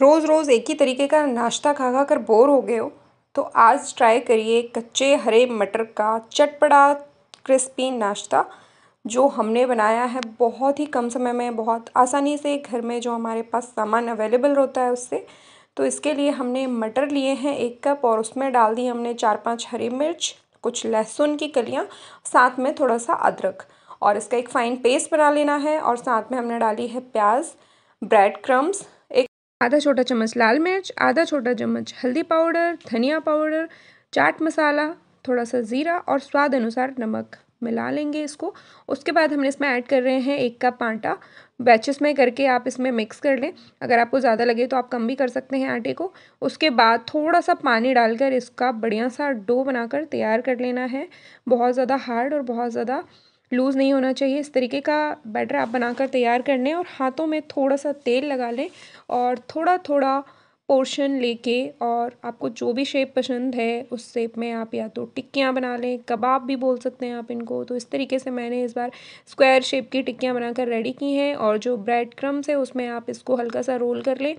रोज़ रोज़ एक ही तरीके का नाश्ता खा खा कर बोर हो गए हो तो आज ट्राई करिए कच्चे हरे मटर का चटपटा क्रिस्पी नाश्ता जो हमने बनाया है बहुत ही कम समय में बहुत आसानी से घर में जो हमारे पास सामान अवेलेबल होता है उससे तो इसके लिए हमने मटर लिए हैं एक कप और उसमें डाल दी हमने चार पांच हरी मिर्च कुछ लहसुन की कलियाँ साथ में थोड़ा सा अदरक और इसका एक फ़ाइन पेस्ट बना लेना है और साथ में हमने डाली है प्याज ब्रेड क्रम्स आधा छोटा चम्मच लाल मिर्च आधा छोटा चम्मच हल्दी पाउडर धनिया पाउडर चाट मसाला थोड़ा सा ज़ीरा और स्वाद अनुसार नमक मिला लेंगे इसको उसके बाद हमने इसमें ऐड कर रहे हैं एक कप आटा बैचेस में करके आप इसमें मिक्स कर लें अगर आपको ज़्यादा लगे तो आप कम भी कर सकते हैं आटे को उसके बाद थोड़ा सा पानी डालकर इसका बढ़िया सा डो बनाकर तैयार कर लेना है बहुत ज़्यादा हार्ड और बहुत ज़्यादा लूज़ नहीं होना चाहिए इस तरीके का बैटर आप बनाकर तैयार कर लें और हाथों में थोड़ा सा तेल लगा लें और थोड़ा थोड़ा पोर्शन लेके और आपको जो भी शेप पसंद है उस शेप में आप या तो टिक्कियाँ बना लें कबाब भी बोल सकते हैं आप इनको तो इस तरीके से मैंने इस बार स्क्वायर शेप की टिक्कियाँ बनाकर रेडी की हैं और जो ब्रेड क्रम्स है उसमें आप इसको हल्का सा रोल कर लें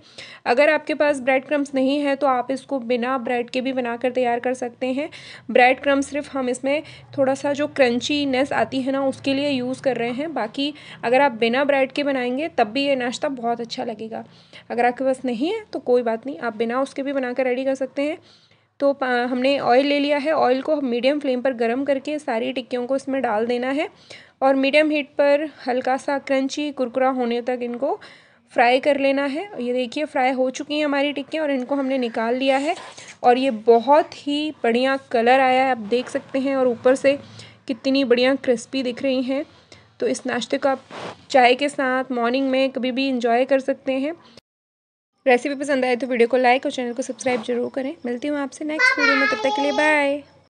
अगर आपके पास ब्रेड क्रम्स नहीं है तो आप इसको बिना ब्रेड के भी बना तैयार कर सकते हैं ब्रेड क्रम सिर्फ हम इसमें थोड़ा सा जो क्रंचीनेस आती है ना उसके लिए यूज़ कर रहे हैं बाकी अगर आप बिना ब्रेड के बनाएंगे तब भी ये नाश्ता बहुत अच्छा लगेगा अगर आपके पास नहीं है तो कोई बात नहीं आप बिना उसके भी बनाकर रेडी कर सकते हैं तो हमने ऑयल ले लिया है ऑयल को मीडियम फ्लेम पर गर्म करके सारी टिक्कियों को इसमें डाल देना है और मीडियम हीट पर हल्का सा क्रंची कुरकुरा होने तक इनको फ्राई कर लेना है ये देखिए फ्राई हो चुकी हैं हमारी टिक्कियाँ और इनको हमने निकाल लिया है और ये बहुत ही बढ़िया कलर आया है आप देख सकते हैं और ऊपर से कितनी बढ़िया क्रिस्पी दिख रही हैं तो इस नाश्ते को आप चाय के साथ मॉर्निंग में कभी भी इंजॉय कर सकते हैं रेसिपी पसंद आए तो वीडियो को लाइक और चैनल को सब्सक्राइब जरूर करें मिलती हूँ आपसे नेक्स्ट वीडियो में तब तक के लिए बाय